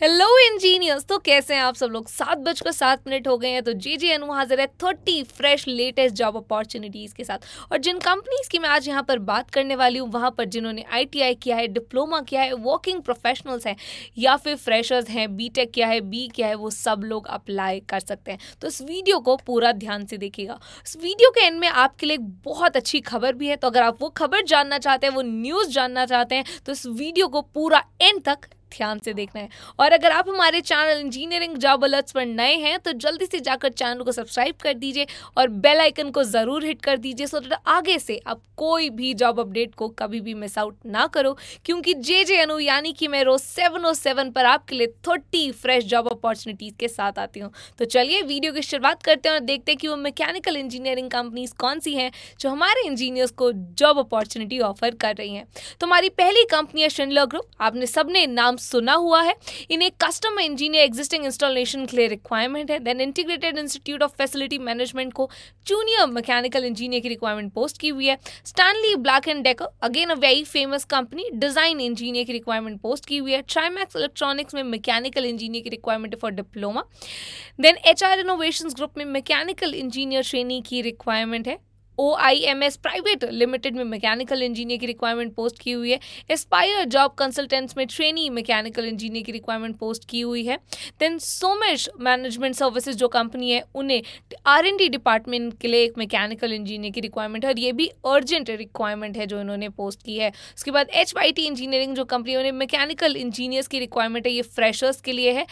hello engineers तो कैसे हैं आप सब लोग सात बजकर सात मिनट हो गए हैं तो जे जे अनु हाजिर है thirty fresh latest job opportunities के साथ और जिन कंपनीज़ की मैं आज यहाँ पर बात करने वाली हूँ वहाँ पर जिन्होंने आईटीआई किया है डिप्लोमा किया है वर्किंग प्रोफेशनल्स हैं या फिर फ्रेशर्स हैं बी किया है बी किया है वो सब लोग अप्लाई कर सकते हैं तो इस वीडियो को पूरा ध्यान से देखिएगा इस वीडियो के एंड में आपके लिए बहुत अच्छी खबर भी है तो अगर आप वो खबर जानना चाहते हैं वो न्यूज़ जानना चाहते हैं तो इस वीडियो को पूरा एंड तक ध्यान से देखना है और अगर आप हमारे चैनल इंजीनियरिंग जॉब अलर्ट्स पर नए हैं तो जल्दी से जाकर चैनल को सब्सक्राइब कर दीजिए और बेल आइकन को ज़रूर हिट कर दीजिए सो दैट आगे से आप कोई भी जॉब अपडेट को कभी भी मिस आउट ना करो क्योंकि जे जे अनु यानी कि मैं रोज़ सेवन ओ सेवन पर आपके लिए थर्टी फ्रेश जॉब अपॉर्चुनिटीज़ के साथ आती हूँ तो चलिए वीडियो की शुरुआत करते हैं और देखते हैं कि वो मैकेनिकल इंजीनियरिंग कंपनीज कौन सी हैं जो हमारे इंजीनियर्स को जॉब अपॉर्चुनिटी ऑफर कर रही हैं तो हमारी पहली कंपनी है शिंडलर ग्रुप आपने सबने नाम टर्म सुना हुआ है in a custom engineer existing installation के लिए रिक्वायरमेंट है then integrated institute of facility management को जूनियर मैकेनिकल इंजीनियर की रिक्वायरमेंट पोस्ट की हुई है Stanley Black and Decker again a very famous company design engineer की रिक्वायरमेंट पोस्ट की हुई है ट्राइमैक्स इलेक्ट्रॉनिक्स में मैकेनिकल इंजीनियर की requirement for diploma then H R innovation group में मैकेनिकल इंजीनियर श्रेणी की रिक्वायरमेंट है O I am S private limited में मैकेनिकल इंजीनियर की रिक्वायरमेंट पोस्ट की हुई है एस्पायर जॉब कंसल्टेंट्स में ट्रेनी मैकेनिकल इंजीनियर की रिक्वायरमेंट पोस्ट की हुई है देन सोमेश मैनेजमेंट सर्विसेज जो कंपनी है उन्हें आर एन डी डिपार्टमेंट के लिए एक मैकेनिकल इंजीनियर की रिक्वायरमेंट है और ये भी अर्जेंट रिक्वायरमेंट है जो इन्होंने पोस्ट की है उसके बाद एच वाई टी इंजीनियरिंग जो कंपनी उन्हें मैकेनिकल इंजीनियर्स की रिक्वायरमेंट है ये फ्रेशर्स के लिए है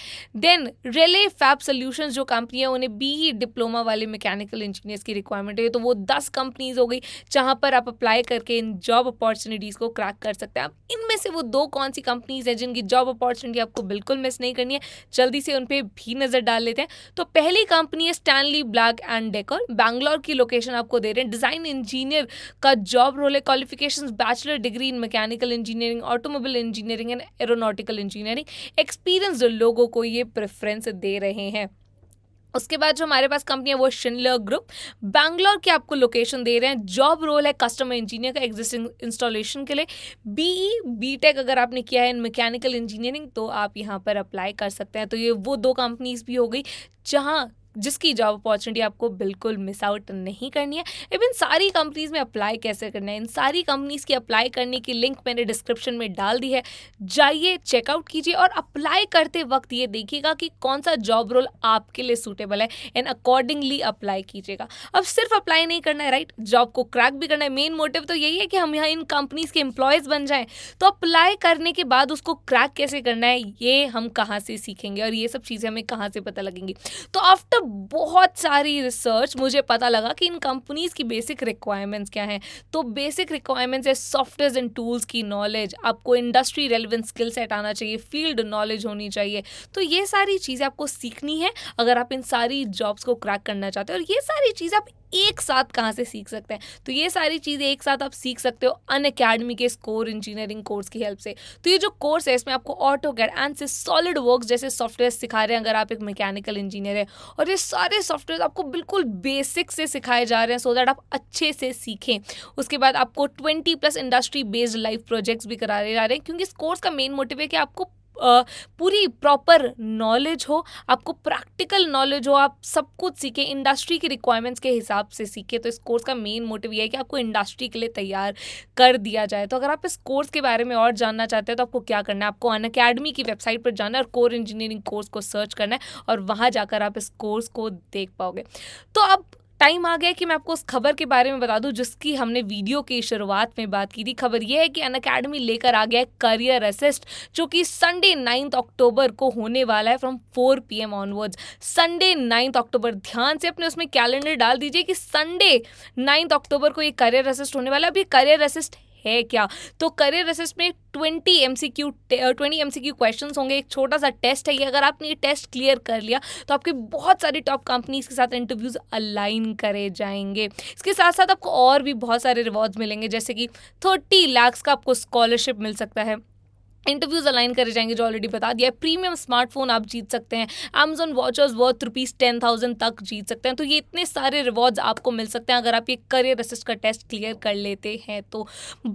देन रेले फैब सोल्यूशन जो कंपनी है उन्हें बी डिप्लोमा e वाले मैकेनिकल इंजीनियर्स की रिक्वायरमेंट है तो वो दस कंपनीज हो गई जहाँ पर आप अप्लाई करके इन जॉब अपॉर्चुनिटीज़ को क्रैक कर सकते हैं अब इनमें से वो दो कौन सी कंपनीज़ हैं जिनकी जॉब अपॉर्चुनिटी आपको बिल्कुल मिस नहीं करनी है जल्दी से उन पर भी नज़र डाल लेते हैं तो पहली कंपनी है Stanley Black and Decker Bangalore की लोकेशन आपको दे रहे हैं डिज़ाइन इंजीनियर का जॉब रोल है qualification bachelor degree in mechanical engineering automobile engineering and aeronautical engineering experience लोगों को ये प्रेफरेंस दे रहे हैं उसके बाद जो हमारे पास कंपनी है वो शिनलर ग्रुप बैंगलोर की आपको लोकेशन दे रहे हैं जॉब रोल है कस्टमर इंजीनियर का एग्जिस्टिंग इंस्टॉलेशन के लिए बीई बीटेक e, अगर आपने किया है इन मैकेनिकल इंजीनियरिंग तो आप यहाँ पर अप्लाई कर सकते हैं तो ये वो दो कंपनीज भी हो गई जहाँ जिसकी जॉब अपॉर्चुनिटी आपको बिल्कुल मिस आउट नहीं करनी है इवन सारी कंपनीज में अप्लाई कैसे करना है इन सारी कंपनीज की अप्लाई करने की लिंक मैंने डिस्क्रिप्शन में डाल दी है जाइए चेकआउट कीजिए और अप्लाई करते वक्त ये देखिएगा कि कौन सा जॉब रोल आपके लिए सूटेबल है एंड अकॉर्डिंगली अप्लाई कीजिएगा अब सिर्फ अप्लाई नहीं करना है राइट जॉब को क्रैक भी करना है मेन मोटिव तो यही है कि हम यहाँ इन कंपनीज के एम्प्लॉयज़ बन जाएं तो अप्लाई करने के बाद उसको क्रैक कैसे करना है ये हम कहाँ से सीखेंगे और ये सब चीज़ें हमें कहाँ से पता लगेंगी तो आफ्टर बहुत सारी रिसर्च मुझे पता लगा कि इन कंपनीज की बेसिक रिक्वायरमेंट्स क्या हैं तो बेसिक रिक्वायरमेंट्स है सॉफ्टवेयर एंड टूल्स की नॉलेज आपको इंडस्ट्री रेलिवेंट स्किल सेट आना चाहिए फील्ड नॉलेज होनी चाहिए तो ये सारी चीज़ें आपको सीखनी है अगर आप इन सारी जॉब्स को क्रैक करना चाहते हैं और ये सारी चीजें आप एक साथ कहाँ से सीख सकते हैं तो ये सारी चीज़ें एक साथ आप सीख सकते हो अन अकेडमी के स्कोर इंजीनियरिंग कोर्स की हेल्प से तो ये जो कोर्स है इसमें आपको ऑटो कैड एंड से सॉलिड वर्क जैसे सॉफ्टवेयर सिखा रहे हैं अगर आप एक मैकेनिकल इंजीनियर है और ये सारे सॉफ्टवेयर आपको बिल्कुल बेसिक से सिखाए जा रहे हैं सो दैट आप अच्छे से सीखें उसके बाद आपको twenty plus industry based life projects भी कराए जा रहे हैं क्योंकि इस कोर्स का मेन मोटिव है कि आपको पूरी प्रॉपर नॉलेज हो आपको प्रैक्टिकल नॉलेज हो आप सब कुछ सीखे इंडस्ट्री की रिक्वायरमेंट्स के हिसाब से सीखे तो इस कोर्स का मेन मोटिव यह है कि आपको इंडस्ट्री के लिए तैयार कर दिया जाए तो अगर आप इस कोर्स के बारे में और जानना चाहते हैं तो आपको क्या करना है आपको अन अकेडमी की वेबसाइट पर जाना है और कोर इंजीनियरिंग कोर्स को सर्च करना है और वहाँ जाकर आप इस कोर्स को देख पाओगे तो अब टाइम आ गया कि मैं आपको उस खबर के बारे में बता दूं जिसकी हमने वीडियो की शुरुआत में बात की थी खबर यह है कि अन अकेडमी लेकर आ गया है करियर असिस्ट जो कि संडे नाइन्थ अक्टूबर को होने वाला है from 4 PM onwards Sunday ninth October ध्यान से अपने उसमें कैलेंडर डाल दीजिए कि संडे नाइन्थ अक्टूबर को ये करियर असिस्ट होने वाला है अब ये करियर असिस्ट है क्या तो करियर असिस्ट में twenty M C Q twenty M C Q question होंगे एक छोटा सा टेस्ट है ये अगर आपने ये टेस्ट क्लियर कर लिया तो आपके बहुत सारी टॉप कंपनीज के साथ इंटरव्यूज अलाइन करे जाएंगे इसके साथ साथ आपको और भी बहुत सारे रिवॉर्ड्स मिलेंगे जैसे कि थर्टी लैक्स का आपको स्कॉलरशिप मिल सकता है इंटरव्यूज अलाइन करे जाएंगे जो ऑलरेडी बता दिया है प्रीमियम स्मार्टफोन आप जीत सकते हैं Amazon vouchers worth rupees ten thousand तक जीत सकते हैं तो ये इतने सारे रिवॉर्ड्स आपको मिल सकते हैं अगर आप ये करियर असिस्ट का टेस्ट क्लियर कर लेते हैं तो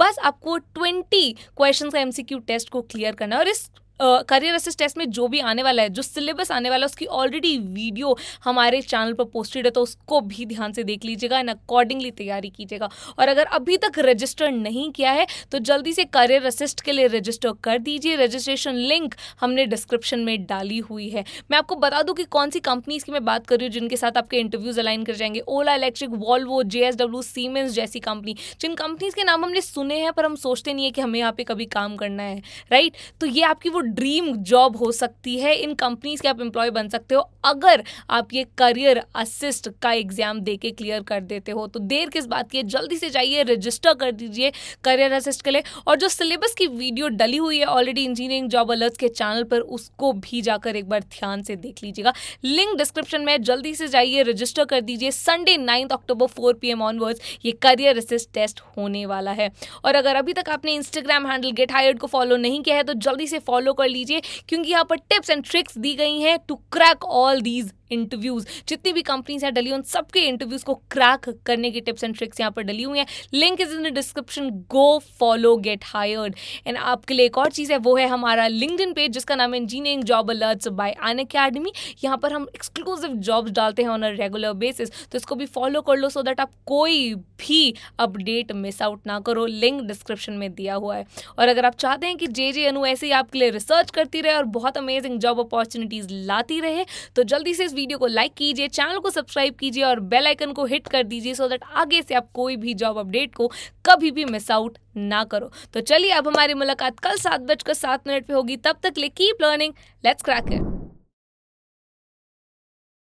बस आपको ट्वेंटी क्वेश्चन का एम टेस्ट को क्लियर करना है और इस करियर असिस्ट टेस्ट में जो भी आने वाला है जो सिलेबस आने वाला है उसकी ऑलरेडी वीडियो हमारे चैनल पर पोस्टेड है तो उसको भी ध्यान से देख लीजिएगा एंड अकॉर्डिंगली तैयारी कीजिएगा और अगर अभी तक रजिस्टर नहीं किया है तो जल्दी से करियर असिस्ट के लिए रजिस्टर कर दीजिए रजिस्ट्रेशन लिंक हमने डिस्क्रिप्शन में डाली हुई है मैं आपको बता दूँ कि कौन सी कंपनीज की मैं बात कर रही हूँ जिनके साथ आपके इंटरव्यूज अलाइन कर जाएंगे Ola electric Volvo J Siemens जैसी कंपनी जिन कंपनीज के नाम हमने सुने हैं पर हम सोचते नहीं है कि हमें यहाँ पे कभी काम करना है राइट तो ये आपकी वो ड्रीम जॉब हो सकती है इन कंपनीज के आप एम्प्लॉय बन सकते हो अगर आप ये करियर असिस्ट का एग्ज़ाम दे के क्लियर कर देते हो तो देर किस बात की है जल्दी से जाइए रजिस्टर कर दीजिए करियर असिस्ट के लिए और जो सिलेबस की वीडियो डली हुई है ऑलरेडी इंजीनियरिंग जॉब अलर्ट्स के चैनल पर उसको भी जाकर एक बार ध्यान से देख लीजिएगा लिंक डिस्क्रिप्शन में जल्दी से जाइए रजिस्टर कर दीजिए Sunday ninth October four P M onwards ये करियर असिस्ट टेस्ट होने वाला है और अगर अभी तक आपने इंस्टाग्राम हैंडल गेट हायर्ड को फॉलो नहीं किया है तो जल्दी से फॉलो कर लीजिए क्योंकि यहाँ पर टिप्स एंड ट्रिक्स दी गई हैं to crack all these interviews जितनी भी कंपनीज हैं डली उन सबके इंटरव्यूज को क्रैक करने की टिप्स एंड ट्रिक्स यहाँ पर डली हुई हैं link is in the description go follow get hired and आपके लिए एक और चीज़ है वो है हमारा लिंकड पेज जिसका नाम है engineering job alerts by Unacademy यहाँ पर हम एक्सक्लूसिव जॉब्स डालते हैं ऑन अ रेगुलर बेसिस तो इसको भी फॉलो कर लो सो दैट आप कोई भी अपडेट मिस आउट ना करो लिंक डिस्क्रिप्शन में दिया हुआ है और अगर आप चाहते हैं कि जे जे अनु ऐसे ही आपके लिए रिसर्च करती रहे और बहुत अमेजिंग जॉब अपॉर्चुनिटीज़ लाती रहे तो जल्दी से इस वीडियो को लाइक कीजिए चैनल को सब्सक्राइब कीजिए और बेल आइकन को हिट कर दीजिए सो दैट आगे से आप कोई भी जॉब अपडेट को कभी भी मिस आउट ना करो तो चलिए अब हमारी मुलाकात कल सात बजकर सात मिनट पे होगी तब तक ले keep learning let's crack it